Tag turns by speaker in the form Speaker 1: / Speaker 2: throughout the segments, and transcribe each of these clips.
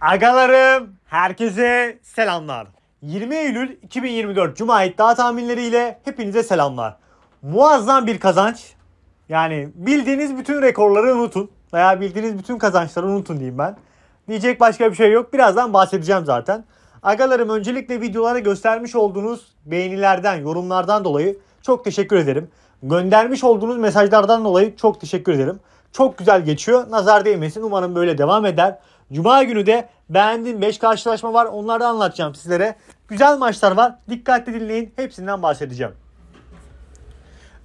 Speaker 1: Agalarım, herkese selamlar. 20 Eylül 2024 Cuma iddia tahminleriyle hepinize selamlar. Muazzam bir kazanç. Yani bildiğiniz bütün rekorları unutun. Veya bildiğiniz bütün kazançları unutun diyeyim ben. Diyecek başka bir şey yok. Birazdan bahsedeceğim zaten. Agalarım öncelikle videolara göstermiş olduğunuz beğenilerden, yorumlardan dolayı çok teşekkür ederim. Göndermiş olduğunuz mesajlardan dolayı çok teşekkür ederim. Çok güzel geçiyor. Nazar değmesin. Umarım böyle devam eder. Cuma günü de beğendiğim 5 karşılaşma var. Onları da anlatacağım sizlere. Güzel maçlar var. Dikkatli dinleyin. Hepsinden bahsedeceğim.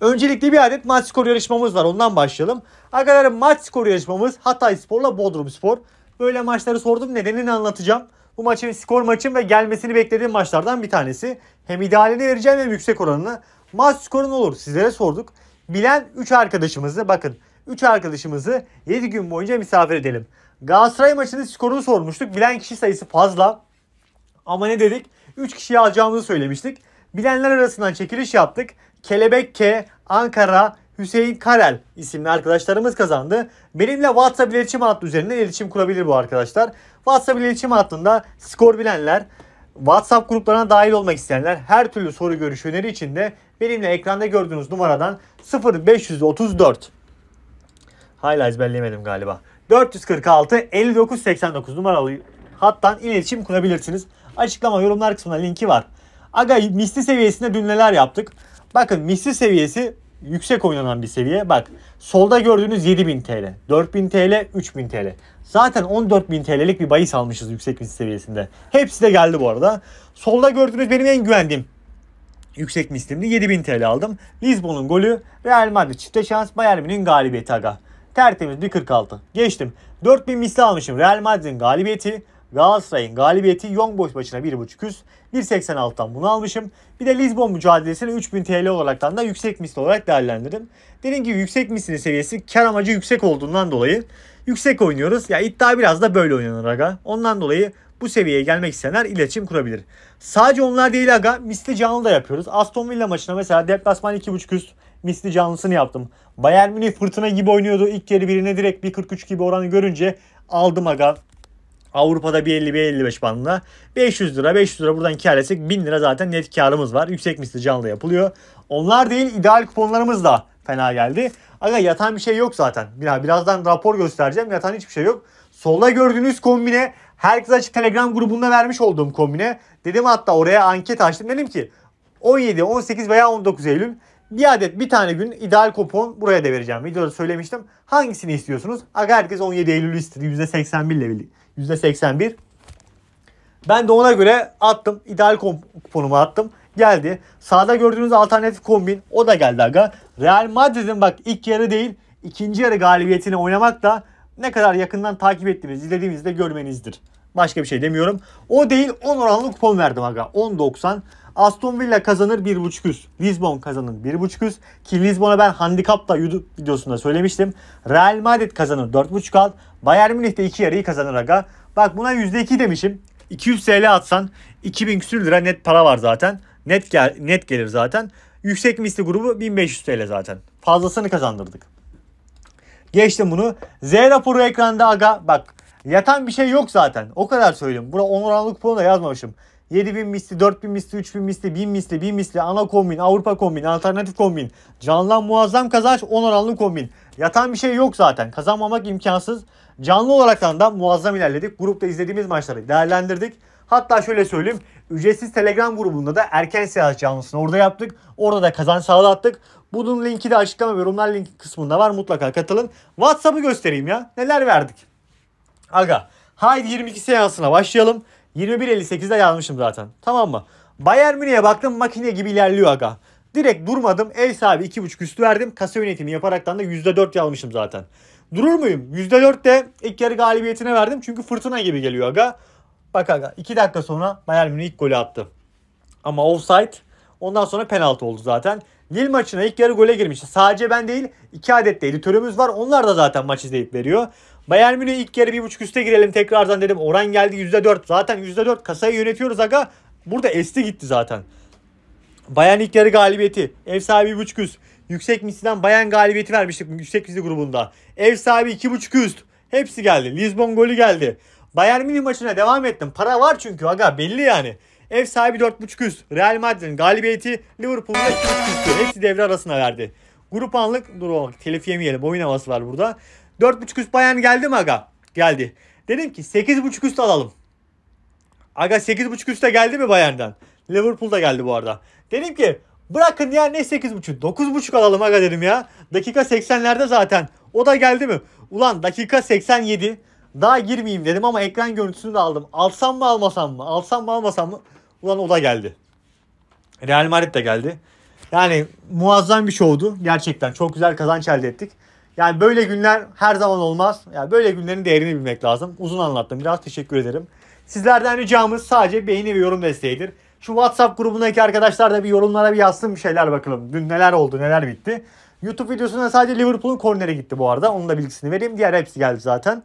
Speaker 1: Öncelikle bir adet maç skoru yarışmamız var. Ondan başlayalım. Arkadaşlar maç skoru yarışmamız Hatay Spor'la Bodrum Spor. Böyle maçları sordum. Nedenini anlatacağım. Bu maçın skor maçım ve gelmesini beklediğim maçlardan bir tanesi. Hem idealini vereceğim hem yüksek oranını. Maç skoru ne olur sizlere sorduk. Bilen 3 arkadaşımızı bakın 3 arkadaşımızı 7 gün boyunca misafir edelim. Galatasaray maçının skorunu sormuştuk. Bilen kişi sayısı fazla. Ama ne dedik? 3 kişiyi alacağımızı söylemiştik. Bilenler arasından çekiliş yaptık. Kelebek K, Ankara, Hüseyin Karel isimli arkadaşlarımız kazandı. Benimle WhatsApp iletişim hattı üzerinden iletişim kurabilir bu arkadaşlar. WhatsApp iletişim hattında skor bilenler, WhatsApp gruplarına dahil olmak isteyenler her türlü soru görüş öneri için de benimle ekranda gördüğünüz numaradan 0534 Hala ezberleyemedim galiba. 446 59, 89 numaralı hattan iletişim kurabilirsiniz. Açıklama yorumlar kısmına linki var. Aga misli seviyesinde dün neler yaptık? Bakın misli seviyesi yüksek oynanan bir seviye. Bak solda gördüğünüz 7000 TL, 4000 TL, 3000 TL. Zaten 14000 TL'lik bir bahis almışız yüksek misli seviyesinde. Hepsi de geldi bu arada. Solda gördüğünüz benim en güvendiğim yüksek mislimdi. 7000 TL aldım. Lisbon'un golü Real Madrid çifte şans Bayern Münih'in galibiyeti aga. Tertemiz bir 46 Geçtim. 4000 misli almışım. Real Madrid'in galibiyeti. Galatasaray'ın galibiyeti Young Boys başına 1.5 üst. 1.86'dan bunu almışım. Bir de Lisbon mücadelesini 3000 TL olaraktan da yüksek misli olarak değerlendirdim. Dediğim gibi yüksek mislinin seviyesi kar amacı yüksek olduğundan dolayı yüksek oynuyoruz. Ya iddia biraz da böyle oynanır aga. Ondan dolayı bu seviyeye gelmek isteyenler iletişim kurabilir. Sadece onlar değil aga misli canlı da yapıyoruz. Aston Villa maçına mesela deplasman 2.5 üst misli canlısını yaptım. Bayern Münih fırtına gibi oynuyordu. İlk yarı birine direkt 1.43 gibi oranı görünce aldım aga. Avrupa'da 1.50-1.55 bandında 500 lira 500 lira buradan kar etsek 1000 lira zaten net karımız var. Yüksek misli canlı yapılıyor. Onlar değil ideal kuponlarımız da fena geldi. Aga yatan bir şey yok zaten. Biraz, birazdan rapor göstereceğim. Yatan hiçbir şey yok. Solda gördüğünüz kombine Herkes açık Telegram grubunda vermiş olduğum kombine. Dedim hatta oraya anket açtım. Dedim ki 17, 18 veya 19 Eylül bir adet bir tane gün ideal kupon buraya da vereceğim. Videoda söylemiştim. Hangisini istiyorsunuz? Aga herkes 17 Eylül'ü istedi. %81 ile birlikte. %81. Ben de ona göre attım. İdeal kuponumu attım. Geldi. Sağda gördüğünüz alternatif kombin o da geldi aga. Real Madrid'in bak ilk yarı değil ikinci yarı galibiyetini oynamak da ne kadar yakından takip ettiğimiz, izlediğimizde görmenizdir. Başka bir şey demiyorum. O değil 10 oranlı kupon verdim aga. 10.90. Aston Villa kazanır 1.5 üst. Lisbon kazanır 1.5 üst. Ki Lisbon'a ben handikapla YouTube videosunda söylemiştim. Real Madrid kazanır 4.5 alt. Bayern Münih de 2 yarıyı kazanır aga. Bak buna %2 demişim. 200 TL atsan 2000 küsür lira net para var zaten. Net, gel net gelir zaten. Yüksek misli grubu 1500 TL zaten. Fazlasını kazandırdık. Geçtim bunu. Z raporu ekranda aga. Bak Yatan bir şey yok zaten. O kadar söyleyeyim. Buna Onur Anadolu Kuponu da yazmamışım. 7000 misli, 4000 misli, 3000 misli, 1000 misli, 1000 misli, ana kombin, Avrupa kombin, alternatif kombin, Canlı muazzam kazanç, 10 oranlı kombin. Yatan bir şey yok zaten. Kazanmamak imkansız. Canlı olarak da muazzam ilerledik. Grupta izlediğimiz maçları değerlendirdik. Hatta şöyle söyleyeyim. Ücretsiz Telegram grubunda da erken seans canlısını orada yaptık. Orada da kazanç sağlattık. Bunun linki de açıklama ve yorumlar link kısmında var. Mutlaka katılın. WhatsApp'ı göstereyim ya. Neler verdik? Aga. Haydi 22 seansına başlayalım. 21.58'de yazmışım zaten. Tamam mı? Bayern Münih'e baktım makine gibi ilerliyor aga. Direkt durmadım. Ev sahibi 2.5 üstü verdim. Kasa yönetimi yaparaktan da %4 almışım zaten. Durur muyum? %4 de ilk yarı galibiyetine verdim. Çünkü fırtına gibi geliyor aga. Bak aga 2 dakika sonra Bayern Münih ilk golü attı. Ama offside. Ondan sonra penaltı oldu zaten. Lille maçına ilk yarı gole girmiş. Sadece ben değil 2 adet de editörümüz var. Onlar da zaten maç izleyip veriyor. Bayern Münih ilk bir buçuk üste girelim tekrardan dedim. Oran geldi yüzde dört Zaten yüzde dört kasayı yönetiyoruz aga. Burada esti gitti zaten. Bayern ilk yarı galibiyeti. Ev sahibi bir buçuk üst. Yüksek mislinden Bayern galibiyeti vermiştik yüksek misli grubunda. Ev sahibi iki buçuk üst. Hepsi geldi. Lisbon golü geldi. Bayern Münih maçına devam ettim. Para var çünkü aga belli yani. Ev sahibi 4.5 üst. Real Madrid'in galibiyeti Liverpool'da 2.5 üstü. Hepsi devre arasına verdi. Grup anlık dur bak telif yemeyelim. Oyun havası var burada. 4.5 üst bayan geldi mi aga? Geldi. Dedim ki 8.5 üst alalım. Aga 8.5 üste geldi mi bayandan? da geldi bu arada. Dedim ki bırakın ya ne 8.5 9.5 alalım aga dedim ya. Dakika 80'lerde zaten. O da geldi mi? Ulan dakika 87 daha girmeyeyim dedim ama ekran görüntüsünü de aldım. Alsam mı almasam mı? Alsam mı almasam mı? Ulan o da geldi. Real Madrid de geldi. Yani muazzam bir şovdu. Gerçekten çok güzel kazanç elde ettik. Yani böyle günler her zaman olmaz. Yani böyle günlerin değerini bilmek lazım. Uzun anlattım. Biraz teşekkür ederim. Sizlerden ricamız sadece beğeni ve yorum desteğidir. Şu WhatsApp grubundaki arkadaşlar da bir yorumlara bir yazsın bir şeyler bakalım. Dün neler oldu, neler bitti. YouTube videosunda sadece Liverpool'un kornere gitti bu arada. Onun da bilgisini vereyim. Diğer hepsi geldi zaten.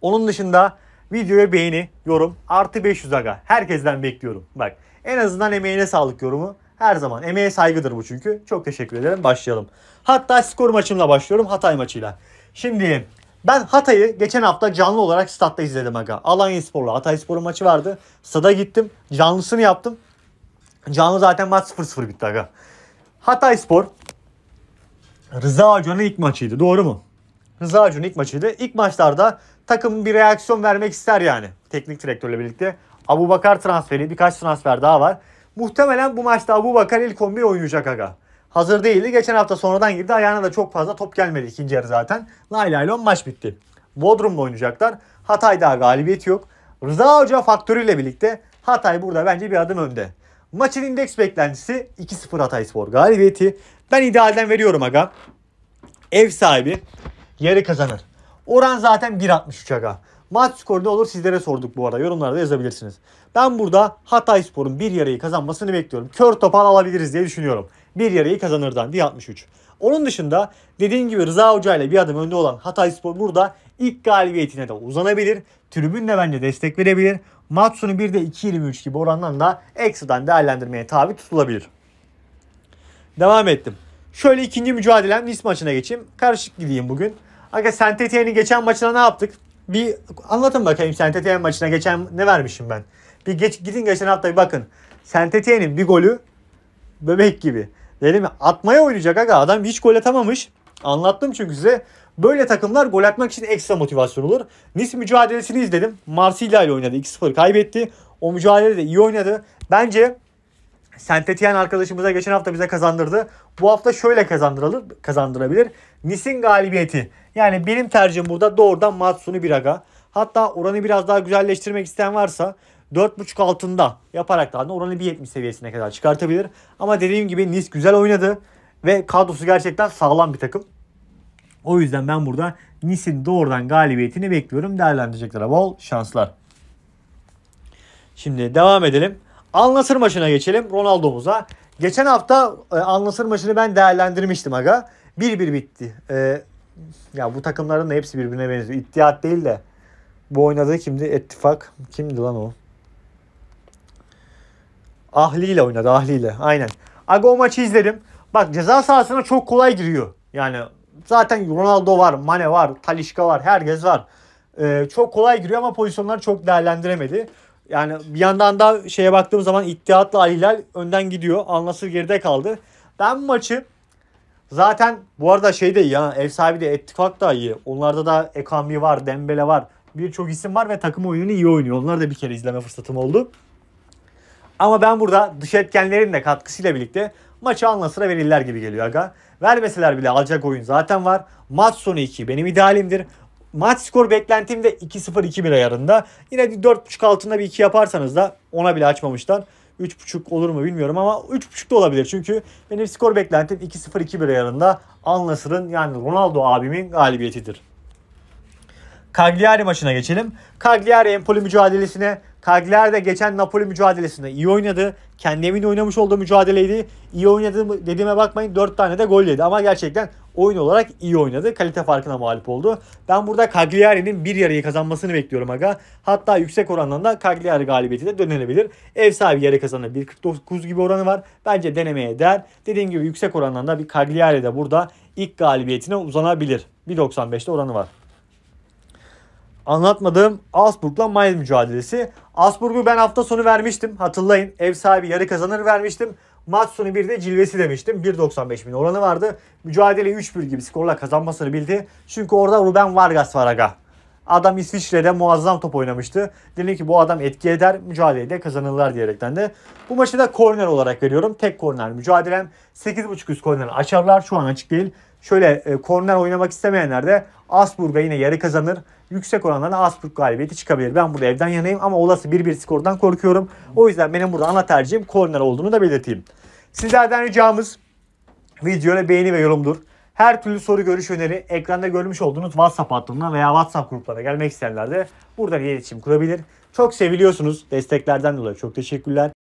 Speaker 1: Onun dışında videoya beğeni, yorum, artı 500 aga. Herkesten bekliyorum. Bak en azından emeğine sağlık yorumu. Her zaman emeğe saygıdır bu çünkü. Çok teşekkür ederim. Başlayalım. Hatta skor maçımla başlıyorum. Hatay maçıyla. Şimdi ben Hatay'ı geçen hafta canlı olarak statta izledim aga. Alanya Spor'la Hatay Spor'un maçı vardı. Stada gittim. Canlısını yaptım. Canlı zaten maç 0-0 bitti aga. Hatay Spor Rıza Acun'un ilk maçıydı. Doğru mu? Rıza Acun'un ilk maçıydı. İlk maçlarda takım bir reaksiyon vermek ister yani. Teknik direktörle birlikte. Abu Bakar transferi birkaç transfer daha var. Muhtemelen bu maçta Abu Bakar ilk 11 oynayacak aga. Hazır değildi. Geçen hafta sonradan girdi. Ayağına da çok fazla top gelmedi ikinci yarı zaten. Lay maç bitti. Bodrum'da oynayacaklar. Hatay'da galibiyet yok. Rıza Hoca faktörüyle birlikte Hatay burada bence bir adım önde. Maçın indeks beklentisi 2-0 Hatay Spor galibiyeti. Ben idealden veriyorum aga. Ev sahibi yarı kazanır. Oran zaten 1.63 aga. Maç skoru ne olur sizlere sorduk bu arada. Yorumlarda yazabilirsiniz. Ben burada Hatay Spor'un bir yarayı kazanmasını bekliyorum. Kör topal alabiliriz diye düşünüyorum. Bir yarayı kazanırdan diye 63. Onun dışında dediğim gibi Rıza Hoca ile bir adım önde olan Hatay Spor burada ilk galibiyetine de uzanabilir. Tribün de bence destek verebilir. bir de 2.23 gibi orandan da ekstradan değerlendirmeye tabi tutulabilir. Devam ettim. Şöyle ikinci mücadelem Nice maçına geçeyim. Karışık gideyim bugün. Aga Saint geçen maçına ne yaptık? Bir anlatın bakayım Saint-Étienne maçına geçen ne vermişim ben. Bir geç, gidin geçen hafta bir bakın. Saint-Étienne'in bir golü bebek gibi. Dedim mi? Atmaya oynayacak aga. Adam hiç gol atamamış. Anlattım çünkü size. Böyle takımlar gol atmak için ekstra motivasyon olur. Nice mücadelesini izledim. Marsilya ile oynadı. 2-0 kaybetti. O mücadelede iyi oynadı. Bence Sentetiyen arkadaşımıza geçen hafta bize kazandırdı. Bu hafta şöyle kazandırılır, kazandırabilir. Nis'in galibiyeti. Yani benim tercihim burada doğrudan Matsuni Biraga. Hatta oranı biraz daha güzelleştirmek isteyen varsa 4.5 altında yaparak da oranı 1.70 seviyesine kadar çıkartabilir. Ama dediğim gibi Nis güzel oynadı ve kadrosu gerçekten sağlam bir takım. O yüzden ben burada Nis'in doğrudan galibiyetini bekliyorum. Değerlendireceklere bol şanslar. Şimdi devam edelim. Al maçına geçelim Ronaldo'muza. Geçen hafta e, Al maçını ben değerlendirmiştim aga. 1-1 bitti. E, ya bu takımların da hepsi birbirine benziyor. İttihat değil de bu oynadığı kimdi? Ettifak. Kimdi lan o? Ahli ile oynadı. Ahli ile. Aynen. Aga o maçı izledim. Bak ceza sahasına çok kolay giriyor. Yani zaten Ronaldo var, Mane var, Talişka var, herkes var. Ee, çok kolay giriyor ama pozisyonları çok değerlendiremedi. Yani bir yandan da şeye baktığım zaman İttihat'la Al Hilal önden gidiyor. Al geride kaldı. Ben maçı zaten bu arada şey de iyi ha. Ev sahibi de Ettifak da iyi. Onlarda da Ekambi var, Dembele var. Birçok isim var ve takım oyununu iyi oynuyor. Onları da bir kere izleme fırsatım oldu. Ama ben burada dış etkenlerin de katkısıyla birlikte maçı Anlasıra Nasır'a verirler gibi geliyor aga. Vermeseler bile alacak oyun zaten var. Maç sonu 2 benim idealimdir. Maç skor beklentim de 2-0-2-1 ayarında. Yine 4.5 altında bir 2 yaparsanız da ona bile açmamışlar. 3.5 olur mu bilmiyorum ama 3.5 da olabilir. Çünkü benim skor beklentim 2-0-2-1 ayarında Al yani Ronaldo abimin galibiyetidir. Cagliari maçına geçelim. Cagliari Empoli mücadelesine Cagliari de geçen Napoli mücadelesinde iyi oynadı. Kendi evinde oynamış olduğu mücadeleydi. İyi oynadı dediğime bakmayın 4 tane de gol yedi. Ama gerçekten oyun olarak iyi oynadı. Kalite farkına mağlup oldu. Ben burada Cagliari'nin bir yarıyı kazanmasını bekliyorum aga. Hatta yüksek orandan da Cagliari galibiyeti de dönebilir. Ev sahibi yarı kazanır. 1.49 gibi oranı var. Bence denemeye değer. Dediğim gibi yüksek orandan da bir Cagliari de burada ilk galibiyetine uzanabilir. 1.95'te oranı var anlatmadığım Augsburg'la Mainz mücadelesi. Augsburg'u ben hafta sonu vermiştim. Hatırlayın ev sahibi yarı kazanır vermiştim. Matsuni bir de cilvesi demiştim. 1.95 bin oranı vardı. Mücadele 3-1 gibi skorla kazanmasını bildi. Çünkü orada Ruben Vargas var aga. Adam İsviçre'de muazzam top oynamıştı. Dedim ki bu adam etki eder, mücadeleyle kazanırlar diyerekten de. Bu maçı da korner olarak veriyorum. Tek korner mücadelem. 8.5 üst korner açarlar. Şu an açık değil. Şöyle e, korner oynamak istemeyenler de Asburg'a yine yarı kazanır. Yüksek oranlarla Asburg galibiyeti çıkabilir. Ben burada evden yanayım ama olası 1-1 skordan korkuyorum. O yüzden benim burada ana tercihim korner olduğunu da belirteyim. Sizlerden ricamız videoya beğeni ve yorumdur. Her türlü soru, görüş, öneri ekranda görmüş olduğunuz WhatsApp hattından veya WhatsApp gruplarına gelmek isteyenler de buradan iletişim kurabilir. Çok seviliyorsunuz. Desteklerden dolayı çok teşekkürler.